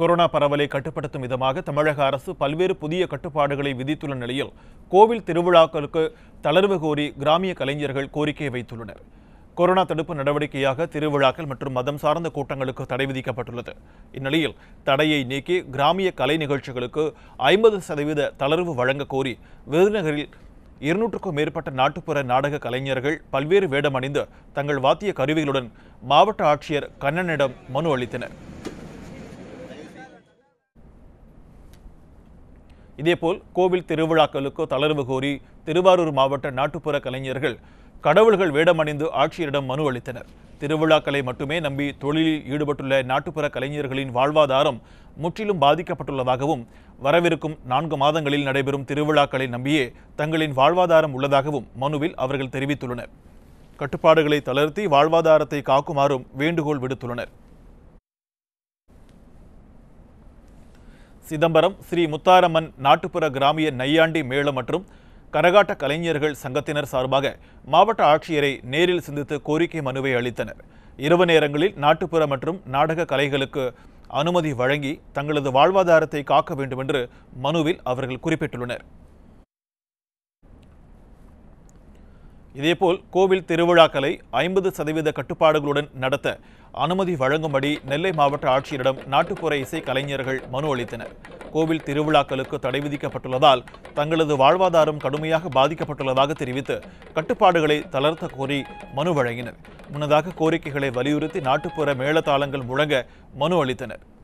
corona பரவலை கட்டுப்படுத்தும் விதமாக தமிழக அரசு பல்வேறு புதிய கட்டுப்பாடுகளை விதித்துள்ள நிலையில் கோவில் திருவிழாக்களுக்கு தளர்வு கோரி கிராமிய கலைஞர்கள் கோரிக்கை வைத்துள்ளனர் கொரோனா தடுப்பு நடவடிக்கையாக திருவிழாக்கள் மற்றும் மதம் சார்ந்த கூட்டங்களுக்கு தடை விதிக்கப்பட்டுள்ளது இந்நிலையில் தடையை நீக்கி கிராமிய கலை நிகழ்ச்சிகளுக்கு ஐம்பது சதவீத தளர்வு வழங்க கோரி விருதுநகரில் இருநூற்றுக்கும் மேற்பட்ட நாட்டுப்புற நாடக கலைஞர்கள் பல்வேறு வேடம் அணிந்து தங்கள் வாத்திய கருவிகளுடன் மாவட்ட ஆட்சியர் கண்ணனிடம் மனு அளித்தனர் இதேபோல் கோவில் திருவிழாக்களுக்கு தளர்வு கோரி திருவாரூர் மாவட்ட நாட்டுப்புற கலைஞர்கள் கடவுள்கள் வேடமணிந்து ஆட்சியரிடம் மனு அளித்தனர் திருவிழாக்களை மட்டுமே நம்பி தொழிலில் ஈடுபட்டுள்ள நாட்டுப்புற கலைஞர்களின் வாழ்வாதாரம் முற்றிலும் பாதிக்கப்பட்டுள்ளதாகவும் வரவிருக்கும் நான்கு மாதங்களில் நடைபெறும் திருவிழாக்களை நம்பியே தங்களின் வாழ்வாதாரம் உள்ளதாகவும் மனுவில் அவர்கள் தெரிவித்துள்ளனர் கட்டுப்பாடுகளை தளர்த்தி வாழ்வாதாரத்தை காக்குமாறும் வேண்டுகோள் விடுத்துள்ளனர் சிதம்பரம் ஸ்ரீ முத்தாரம்மன் நாட்டுப்புற கிராமிய நையாண்டி மேளம் மற்றும் கரகாட்ட கலைஞர்கள் சங்கத்தினர் சார்பாக மாவட்ட ஆட்சியரை நேரில் சிந்தித்து கோரிக்கை மனுவை அளித்தனர் இரவு நேரங்களில் நாட்டுப்புற மற்றும் நாடக கலைகளுக்கு அனுமதி வழங்கி தங்களது வாழ்வாதாரத்தை காக்க வேண்டும் என்று மனுவில் அவர்கள் குறிப்பிட்டுள்ளனர் இதேபோல் கோவில் திருவிழாக்களை ஐம்பது சதவீத கட்டுப்பாடுகளுடன் நடத்த அனுமதி வழங்கும்படி நெல்லை மாவட்ட ஆட்சியரிடம் நாட்டுப்புற இசை கலைஞர்கள் மனு அளித்தனர் கோவில் திருவிழாக்களுக்கு தடை விதிக்கப்பட்டுள்ளதால் தங்களது வாழ்வாதாரம் கடுமையாக பாதிக்கப்பட்டுள்ளதாக தெரிவித்து கட்டுப்பாடுகளை தளர்த்த கோரி மனு வழங்கினர் முன்னதாக கோரிக்கைகளை வலியுறுத்தி நாட்டுப்புற மேளதாளங்கள் முழங்க மனு அளித்தனர்